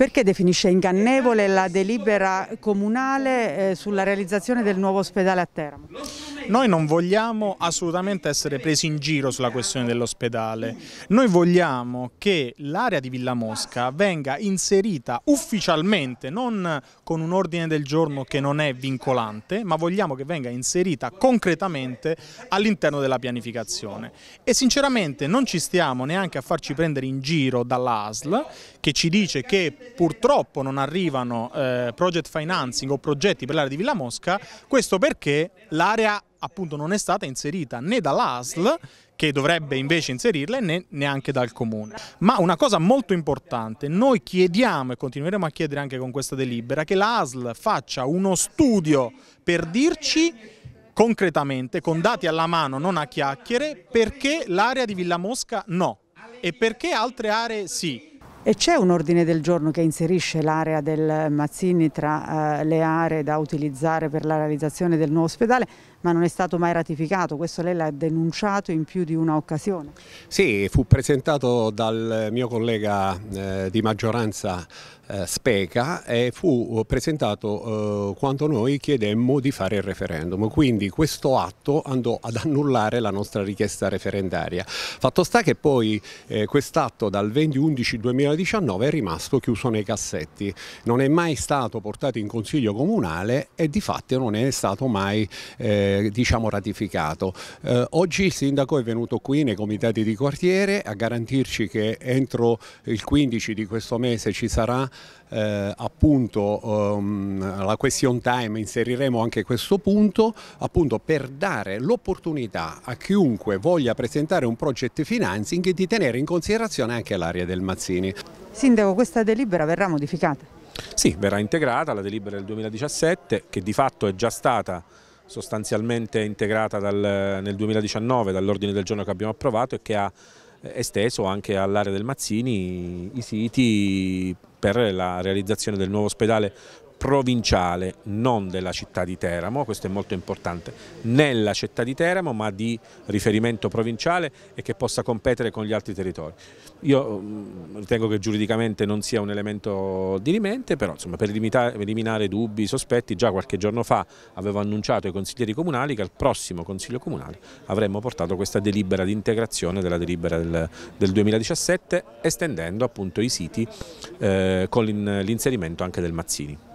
Perché definisce ingannevole la delibera comunale eh, sulla realizzazione del nuovo ospedale a Teramo? Noi non vogliamo assolutamente essere presi in giro sulla questione dell'ospedale, noi vogliamo che l'area di Villa Mosca venga inserita ufficialmente, non con un ordine del giorno che non è vincolante, ma vogliamo che venga inserita concretamente all'interno della pianificazione. E sinceramente non ci stiamo neanche a farci prendere in giro dall'ASL che ci dice che purtroppo non arrivano eh, project financing o progetti per l'area di Villa Mosca, questo perché l'area appunto non è stata inserita né dall'ASL che dovrebbe invece inserirle né neanche dal comune. Ma una cosa molto importante, noi chiediamo e continueremo a chiedere anche con questa delibera che l'ASL faccia uno studio per dirci concretamente, con dati alla mano, non a chiacchiere, perché l'area di Villa Mosca no e perché altre aree sì. E c'è un ordine del giorno che inserisce l'area del Mazzini tra eh, le aree da utilizzare per la realizzazione del nuovo ospedale? ma non è stato mai ratificato, questo lei l'ha denunciato in più di una occasione. Sì, fu presentato dal mio collega eh, di maggioranza eh, Speca e fu presentato eh, quando noi chiedemmo di fare il referendum, quindi questo atto andò ad annullare la nostra richiesta referendaria. Fatto sta che poi eh, quest'atto dal 2011-2019 è rimasto chiuso nei cassetti, non è mai stato portato in consiglio comunale e di fatto non è stato mai eh, eh, diciamo ratificato. Eh, oggi il sindaco è venuto qui nei comitati di quartiere a garantirci che entro il 15 di questo mese ci sarà eh, appunto um, la question time, inseriremo anche questo punto appunto per dare l'opportunità a chiunque voglia presentare un project financing di tenere in considerazione anche l'area del Mazzini. Sindaco, questa delibera verrà modificata? Sì, verrà integrata la delibera del 2017 che di fatto è già stata sostanzialmente integrata dal, nel 2019 dall'ordine del giorno che abbiamo approvato e che ha esteso anche all'area del Mazzini i siti per la realizzazione del nuovo ospedale provinciale, non della città di Teramo, questo è molto importante, nella città di Teramo ma di riferimento provinciale e che possa competere con gli altri territori. Io mm, ritengo che giuridicamente non sia un elemento dirimente, però insomma, per eliminare dubbi, sospetti, già qualche giorno fa avevo annunciato ai consiglieri comunali che al prossimo Consiglio Comunale avremmo portato questa delibera di integrazione della delibera del, del 2017 estendendo appunto i siti eh, con l'inserimento anche del Mazzini.